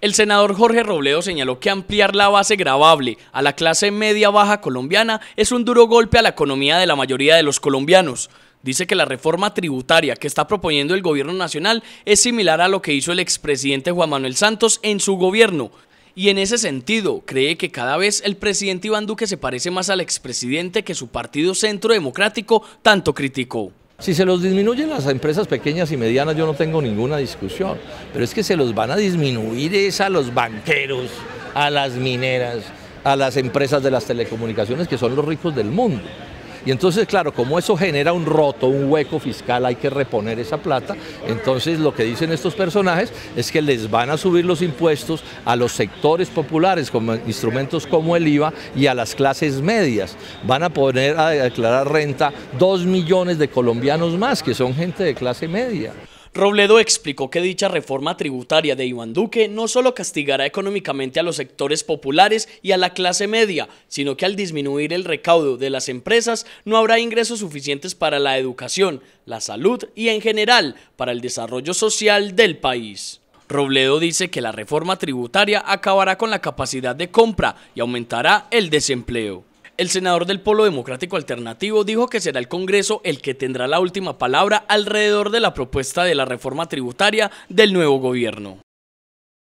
El senador Jorge Robledo señaló que ampliar la base gravable a la clase media-baja colombiana es un duro golpe a la economía de la mayoría de los colombianos. Dice que la reforma tributaria que está proponiendo el gobierno nacional es similar a lo que hizo el expresidente Juan Manuel Santos en su gobierno, y en ese sentido cree que cada vez el presidente Iván Duque se parece más al expresidente que su partido centro democrático tanto criticó. Si se los disminuyen las empresas pequeñas y medianas, yo no tengo ninguna discusión, pero es que se los van a disminuir es a los banqueros, a las mineras, a las empresas de las telecomunicaciones, que son los ricos del mundo. Y entonces, claro, como eso genera un roto, un hueco fiscal, hay que reponer esa plata. Entonces, lo que dicen estos personajes es que les van a subir los impuestos a los sectores populares, como instrumentos como el IVA, y a las clases medias. Van a poner a declarar renta dos millones de colombianos más, que son gente de clase media. Robledo explicó que dicha reforma tributaria de Iván Duque no solo castigará económicamente a los sectores populares y a la clase media, sino que al disminuir el recaudo de las empresas no habrá ingresos suficientes para la educación, la salud y en general para el desarrollo social del país. Robledo dice que la reforma tributaria acabará con la capacidad de compra y aumentará el desempleo. El senador del Polo Democrático Alternativo dijo que será el Congreso el que tendrá la última palabra alrededor de la propuesta de la reforma tributaria del nuevo gobierno.